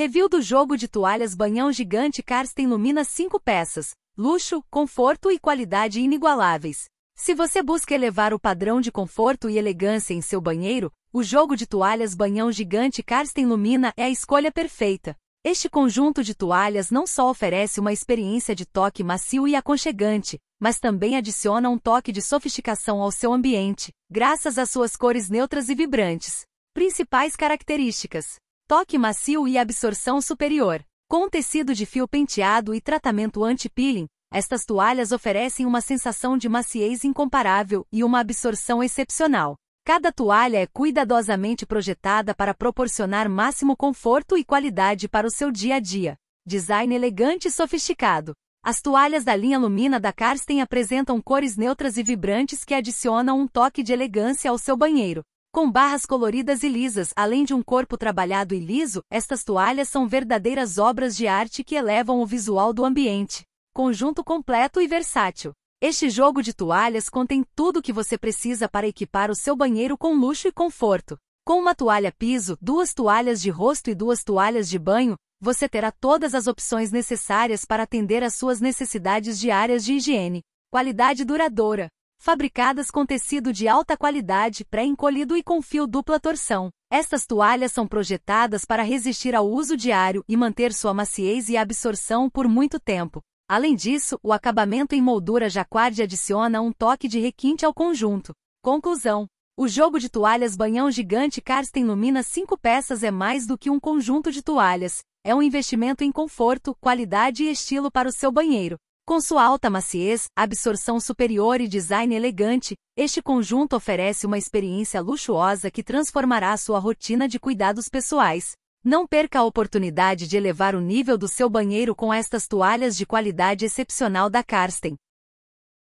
Review do jogo de toalhas banhão gigante Karsten Lumina 5 peças, luxo, conforto e qualidade inigualáveis. Se você busca elevar o padrão de conforto e elegância em seu banheiro, o jogo de toalhas banhão gigante Karsten Lumina é a escolha perfeita. Este conjunto de toalhas não só oferece uma experiência de toque macio e aconchegante, mas também adiciona um toque de sofisticação ao seu ambiente, graças às suas cores neutras e vibrantes. Principais características: toque macio e absorção superior. Com tecido de fio penteado e tratamento anti-peeling, estas toalhas oferecem uma sensação de maciez incomparável e uma absorção excepcional. Cada toalha é cuidadosamente projetada para proporcionar máximo conforto e qualidade para o seu dia a dia. Design elegante e sofisticado. As toalhas da linha Lumina da Karsten apresentam cores neutras e vibrantes que adicionam um toque de elegância ao seu banheiro. Com barras coloridas e lisas, além de um corpo trabalhado e liso, estas toalhas são verdadeiras obras de arte que elevam o visual do ambiente. Conjunto completo e versátil. Este jogo de toalhas contém tudo o que você precisa para equipar o seu banheiro com luxo e conforto. Com uma toalha piso, duas toalhas de rosto e duas toalhas de banho, você terá todas as opções necessárias para atender às suas necessidades diárias de higiene. Qualidade duradoura fabricadas com tecido de alta qualidade pré-encolhido e com fio dupla torção. Estas toalhas são projetadas para resistir ao uso diário e manter sua maciez e absorção por muito tempo. Além disso, o acabamento em moldura jaquarde adiciona um toque de requinte ao conjunto. Conclusão: o jogo de toalhas banhão gigante Karsten Lumina 5 peças é mais do que um conjunto de toalhas. É um investimento em conforto, qualidade e estilo para o seu banheiro. Com sua alta maciez, absorção superior e design elegante, este conjunto oferece uma experiência luxuosa que transformará sua rotina de cuidados pessoais. Não perca a oportunidade de elevar o nível do seu banheiro com estas toalhas de qualidade excepcional da Karsten.